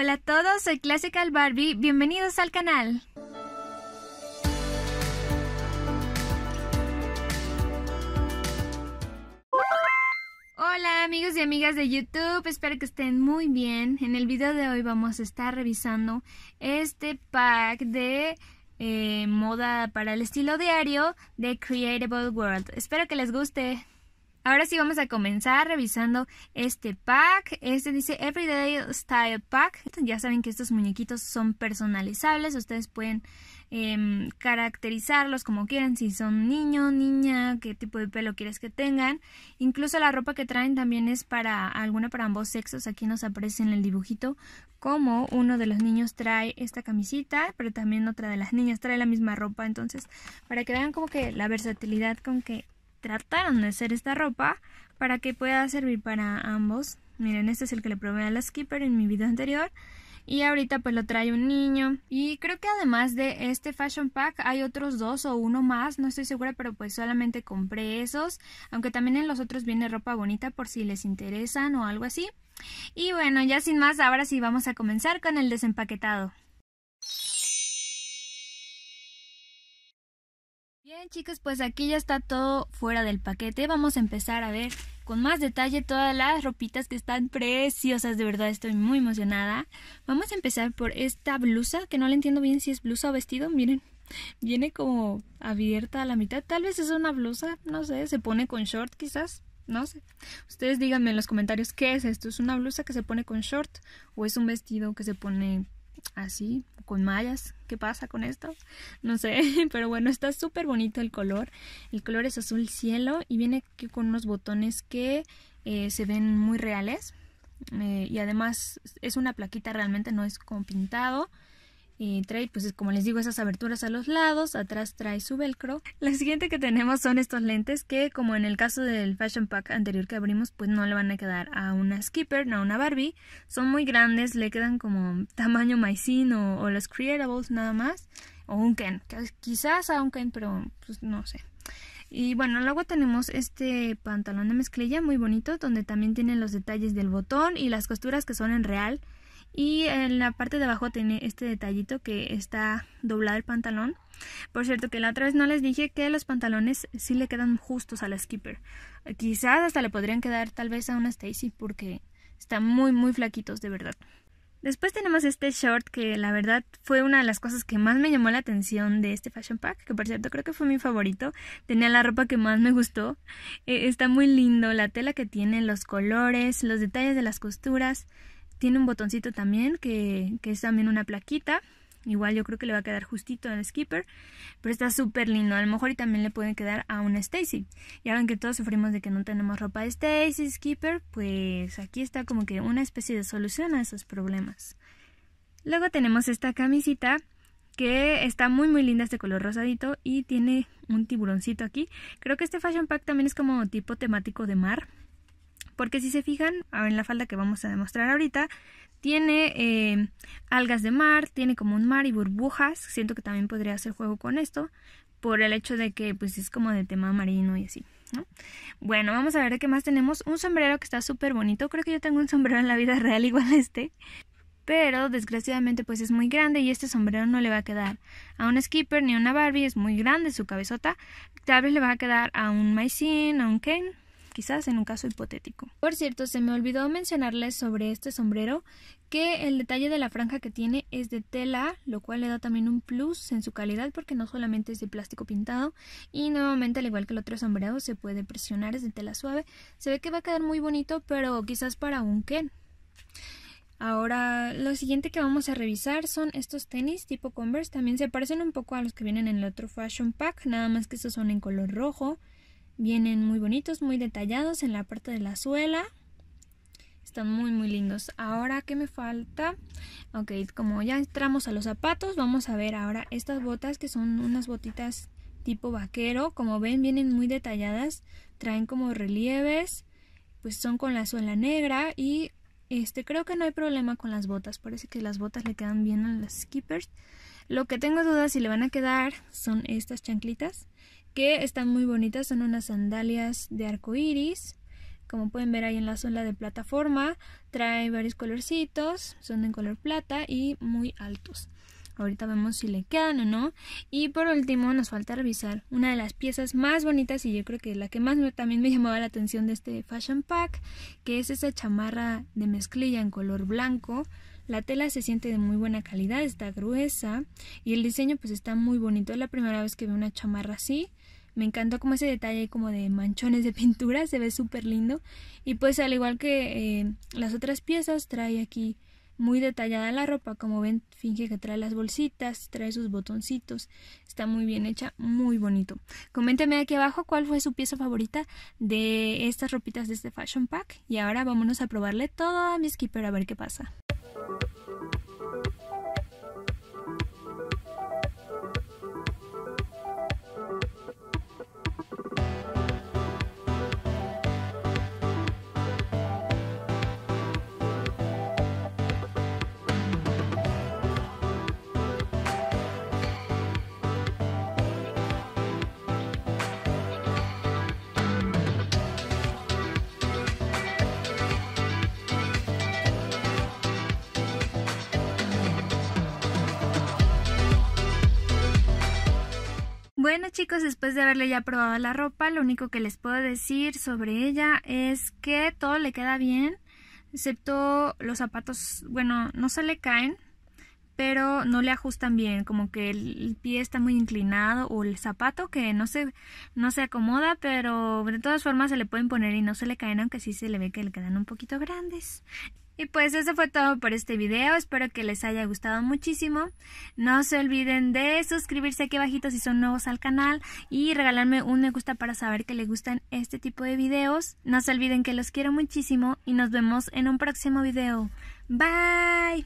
Hola a todos, soy Classical Barbie, bienvenidos al canal. Hola amigos y amigas de YouTube, espero que estén muy bien. En el video de hoy vamos a estar revisando este pack de eh, moda para el estilo diario de Creative World. Espero que les guste. Ahora sí vamos a comenzar revisando este pack. Este dice Everyday Style Pack. Ya saben que estos muñequitos son personalizables. Ustedes pueden em, caracterizarlos como quieran. Si son niño, niña, qué tipo de pelo quieres que tengan. Incluso la ropa que traen también es para alguna para ambos sexos. Aquí nos aparece en el dibujito como uno de los niños trae esta camisita, pero también otra de las niñas trae la misma ropa. Entonces, para que vean como que la versatilidad con que trataron de hacer esta ropa para que pueda servir para ambos. Miren, este es el que le probé a la Skipper en mi video anterior. Y ahorita pues lo trae un niño. Y creo que además de este Fashion Pack hay otros dos o uno más. No estoy segura, pero pues solamente compré esos. Aunque también en los otros viene ropa bonita por si les interesan o algo así. Y bueno, ya sin más, ahora sí vamos a comenzar con el desempaquetado. Bien chicos, pues aquí ya está todo fuera del paquete. Vamos a empezar a ver con más detalle todas las ropitas que están preciosas. De verdad estoy muy emocionada. Vamos a empezar por esta blusa, que no le entiendo bien si es blusa o vestido. Miren, viene como abierta a la mitad. Tal vez es una blusa, no sé, se pone con short quizás. No sé. Ustedes díganme en los comentarios qué es esto. ¿Es una blusa que se pone con short o es un vestido que se pone así, con mallas. ¿Qué pasa con esto? No sé, pero bueno, está súper bonito el color. El color es azul cielo y viene aquí con unos botones que eh, se ven muy reales. Eh, y además es una plaquita realmente, no es como pintado. Y trae, pues como les digo, esas aberturas a los lados, atrás trae su velcro. La siguiente que tenemos son estos lentes que como en el caso del Fashion Pack anterior que abrimos, pues no le van a quedar a una Skipper, no a una Barbie. Son muy grandes, le quedan como tamaño maicín o, las Creatables nada más. O un Ken, quizás a un Ken, pero pues no sé. Y bueno, luego tenemos este pantalón de mezclilla muy bonito, donde también tienen los detalles del botón y las costuras que son en real. Y en la parte de abajo tiene este detallito que está doblado el pantalón. Por cierto, que la otra vez no les dije que los pantalones sí le quedan justos a la Skipper. Quizás hasta le podrían quedar tal vez a una Stacy porque están muy muy flaquitos de verdad. Después tenemos este short que la verdad fue una de las cosas que más me llamó la atención de este fashion pack, que por cierto creo que fue mi favorito, tenía la ropa que más me gustó, eh, está muy lindo, la tela que tiene, los colores, los detalles de las costuras, tiene un botoncito también que, es también una plaquita. Igual yo creo que le va a quedar justito al Skipper. Pero está súper lindo. A lo mejor y también le puede quedar a un Stacy. Y ahora que todos sufrimos de que no tenemos ropa de Stacy, Skipper, pues aquí está como que una especie de solución a esos problemas. Luego tenemos esta camisita que está muy muy linda, este color rosadito y tiene un tiburoncito aquí. Creo que este Fashion Pack también es como tipo temático de mar. Porque si se fijan en la falda que vamos a demostrar ahorita, tiene eh, algas de mar, tiene como un mar y burbujas. Siento que también podría hacer juego con esto por el hecho de que pues es como de tema marino y así. ¿no? Bueno, vamos a ver qué más tenemos. Un sombrero que está súper bonito. Creo que yo tengo un sombrero en la vida real igual a este. Pero desgraciadamente pues es muy grande y este sombrero no le va a quedar a un skipper ni a una Barbie. Es muy grande su cabezota. Tal vez le va a quedar a un Maicin, a un Ken quizás en un caso hipotético. Por cierto, se me olvidó mencionarles sobre este sombrero que el detalle de la franja que tiene es de tela, lo cual le da también un plus en su calidad porque no solamente es de plástico pintado y nuevamente al igual que el otro sombrero se puede presionar, es de tela suave, se ve que va a quedar muy bonito pero quizás para un Ken. Ahora, lo siguiente que vamos a revisar son estos tenis tipo Converse. También se parecen un poco a los que vienen en el otro Fashion Pack, nada más que estos son en color rojo. Vienen muy bonitos, muy detallados en la parte de la suela. Están muy muy lindos. Ahora, ¿qué me falta? Ok, como ya entramos a los zapatos, vamos a ver ahora estas botas que son unas botitas tipo vaquero. Como ven, vienen muy detalladas. Traen como relieves. Pues son con la suela negra y este creo que no hay problema con las botas. Parece que las botas le quedan bien a las skippers. Lo que tengo dudas si le van a quedar son estas chanclitas, que están muy bonitas, son unas sandalias de arco iris. Como pueden ver ahí en la zona de plataforma, trae varios colorcitos, son en color plata y muy altos. Ahorita vemos si le quedan o no. Y por último nos falta revisar una de las piezas más bonitas y yo creo que la que más también me llamaba la atención de este fashion pack, que es esa chamarra de mezclilla en color blanco. La tela se siente de muy buena calidad, está gruesa y el diseño pues está muy bonito. Es la primera vez que veo una chamarra así. Me encantó como ese detalle como de manchones de pintura, se ve súper lindo. Y pues al igual que eh, las otras piezas, trae aquí muy detallada la ropa. Como ven, finge que trae las bolsitas, trae sus botoncitos. Está muy bien hecha, muy bonito. Coméntame aquí abajo cuál fue su pieza favorita de estas ropitas de este Fashion Pack. Y ahora vámonos a probarle todo a mi skipper a ver qué pasa. うん。Bueno chicos, después de haberle ya probado la ropa, lo único que les puedo decir sobre ella es que todo le queda bien, excepto los zapatos, bueno, no se le caen, pero no le ajustan bien, como que el, pie está muy inclinado o el zapato que no se, no se acomoda, pero de todas formas se le pueden poner y no se le caen, aunque sí se le ve que le quedan un poquito grandes. Y pues eso fue todo por este video, espero que les haya gustado muchísimo. No se olviden de suscribirse aquí abajito si son nuevos al canal y regalarme un me gusta para saber que les gustan este tipo de videos. No se olviden que los quiero muchísimo y nos vemos en un próximo video. Bye!